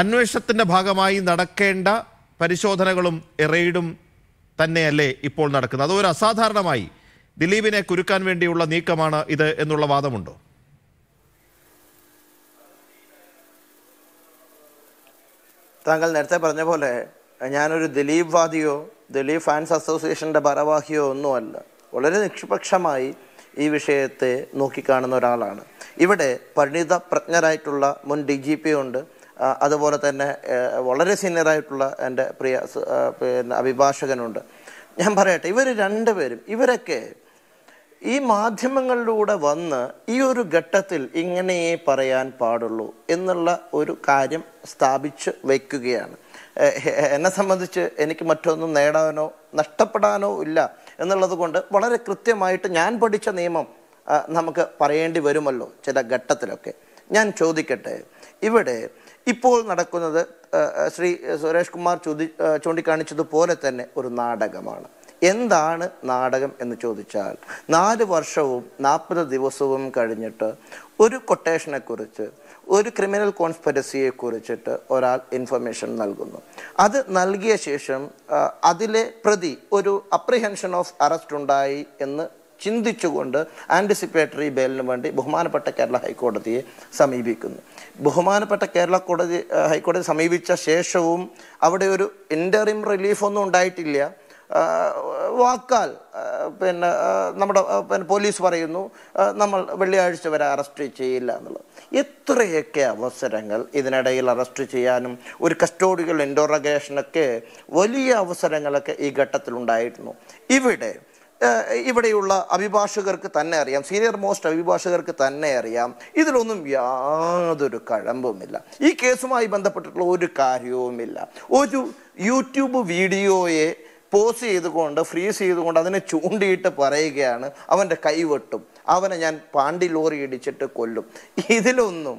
അന്വേഷണത്തിൻ്റെ ഭാഗമായി നടക്കേണ്ട പരിശോധനകളും റെയ്ഡും തന്നെയല്ലേ ഇപ്പോൾ നടക്കുന്നത് അതൊരു അസാധാരണമായി ദിലീപിനെ കുരുക്കാൻ വേണ്ടിയുള്ള നീക്കമാണ് ഇത് എന്നുള്ള വാദമുണ്ടോ താങ്കൾ നേരത്തെ പറഞ്ഞ പോലെ ഞാനൊരു ദിലീപ് വാദിയോ ദിലീപ് ഫാൻസ് അസോസിയേഷൻ്റെ ഭാരവാഹിയോ ഒന്നുമല്ല വളരെ നിഷ്പക്ഷമായി ഈ വിഷയത്തെ നോക്കിക്കാണുന്ന ഒരാളാണ് ഇവിടെ പരിണിത പ്രജ്ഞരായിട്ടുള്ള മുൻ ഡി ജി പി ഉണ്ട് അതുപോലെ തന്നെ വളരെ സീനിയറായിട്ടുള്ള എൻ്റെ പ്രിയ പിന്നെ അഭിഭാഷകനുണ്ട് ഞാൻ പറയട്ടെ ഇവർ രണ്ടുപേരും ഇവരൊക്കെ ഈ മാധ്യമങ്ങളിലൂടെ വന്ന് ഈ ഒരു ഘട്ടത്തിൽ ഇങ്ങനെയേ പറയാൻ പാടുള്ളൂ എന്നുള്ള ഒരു കാര്യം സ്ഥാപിച്ച് വയ്ക്കുകയാണ് എന്നെ സംബന്ധിച്ച് എനിക്ക് മറ്റൊന്നും നേടാനോ നഷ്ടപ്പെടാനോ ഇല്ല എന്നുള്ളത് കൊണ്ട് വളരെ കൃത്യമായിട്ട് ഞാൻ പഠിച്ച നിയമം നമുക്ക് പറയേണ്ടി വരുമല്ലോ ചില ഘട്ടത്തിലൊക്കെ ഞാൻ ചോദിക്കട്ടെ ഇവിടെ ഇപ്പോൾ നടക്കുന്നത് ശ്രീ സുരേഷ് കുമാർ ചോദി ചൂണ്ടിക്കാണിച്ചതുപോലെ തന്നെ ഒരു നാടകമാണ് എന്താണ് നാടകം എന്ന് ചോദിച്ചാൽ നാല് വർഷവും നാൽപ്പത് ദിവസവും കഴിഞ്ഞിട്ട് ഒരു കൊട്ടേഷനെക്കുറിച്ച് ഒരു ക്രിമിനൽ കോൺസ്പെറസിയെ കുറിച്ചിട്ട് ഒരാൾ ഇൻഫർമേഷൻ നൽകുന്നു അത് നൽകിയ ശേഷം അതിലെ പ്രതി ഒരു അപ്രിഹെൻഷൻ ഓഫ് അറസ്റ്റ് ഉണ്ടായി എന്ന് ചിന്തിച്ചുകൊണ്ട് ആൻറ്റിസിപ്പേറ്ററി ബെയിലിന് വേണ്ടി ബഹുമാനപ്പെട്ട കേരള ഹൈക്കോടതിയെ സമീപിക്കുന്നു ബഹുമാനപ്പെട്ട കേരള കോടതി ഹൈക്കോടതി സമീപിച്ച ശേഷവും അവിടെ ഒരു ഇൻ്ററിം റിലീഫൊന്നും ഉണ്ടായിട്ടില്ല വാക്കാൽ പിന്നെ നമ്മുടെ പിന്നെ പോലീസ് പറയുന്നു നമ്മൾ വെള്ളിയാഴ്ച വരെ അറസ്റ്റ് ചെയ്യില്ല എന്നുള്ളത് എത്രയൊക്കെ അവസരങ്ങൾ ഇതിനിടയിൽ അറസ്റ്റ് ചെയ്യാനും ഒരു കസ്റ്റോഡികൾ ഇൻഡോറഗേഷനൊക്കെ വലിയ അവസരങ്ങളൊക്കെ ഈ ഘട്ടത്തിലുണ്ടായിരുന്നു ഇവിടെ ഇവിടെയുള്ള അഭിഭാഷകർക്ക് തന്നെ അറിയാം സീനിയർ മോസ്റ്റ് അഭിഭാഷകർക്ക് തന്നെ അറിയാം ഇതിലൊന്നും യാതൊരു കഴമ്പുമില്ല ഈ കേസുമായി ബന്ധപ്പെട്ടിട്ടുള്ള ഒരു കാര്യവുമില്ല ഒരു യൂട്യൂബ് വീഡിയോയെ പോസ് ചെയ്തുകൊണ്ട് ഫ്രീസ് ചെയ്തുകൊണ്ട് അതിനെ ചൂണ്ടിയിട്ട് പറയുകയാണ് അവൻ്റെ കൈവെട്ടും അവനെ ഞാൻ പാണ്ടി ലോറി ഇടിച്ചിട്ട് കൊല്ലും ഇതിലൊന്നും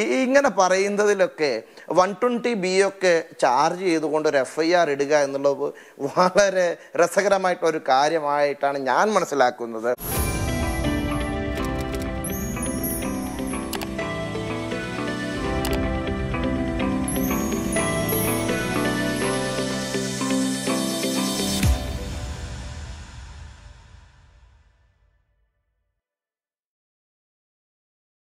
ഈ ഇങ്ങനെ പറയുന്നതിലൊക്കെ വൺ ട്വൻറ്റി ബി ഒക്കെ ചാർജ് ചെയ്തുകൊണ്ട് ഒരു എഫ് ഐ ആർ ഇടുക എന്നുള്ളത് വളരെ രസകരമായിട്ടുള്ള ഒരു കാര്യമായിട്ടാണ് ഞാൻ മനസ്സിലാക്കുന്നത്